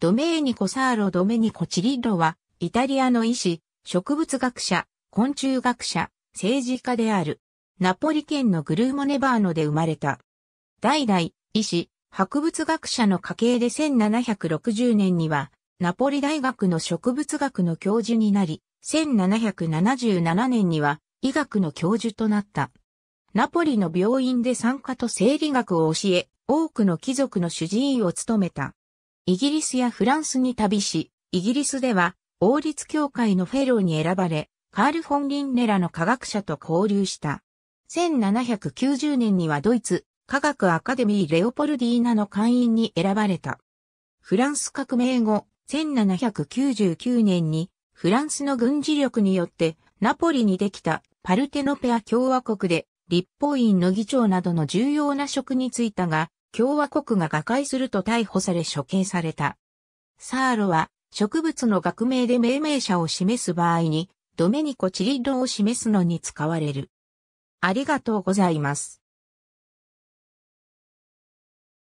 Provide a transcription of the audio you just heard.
ドメーニコ・サーロ・ドメニコ・チリッロは、イタリアの医師、植物学者、昆虫学者、政治家である。ナポリ県のグルーモネバーノで生まれた。代々、医師、博物学者の家系で1760年には、ナポリ大学の植物学の教授になり、1777年には医学の教授となった。ナポリの病院で産科と生理学を教え、多くの貴族の主治医を務めた。イギリスやフランスに旅し、イギリスでは王立協会のフェローに選ばれ、カール・フォン・リンネラの科学者と交流した。1790年にはドイツ科学アカデミーレオポルディーナの会員に選ばれた。フランス革命後、1799年にフランスの軍事力によってナポリにできたパルテノペア共和国で立法院の議長などの重要な職に就いたが、共和国が瓦解すると逮捕され処刑された。サーロは植物の学名で命名者を示す場合に、ドメニコ・チリッロを示すのに使われる。ありがとうございます。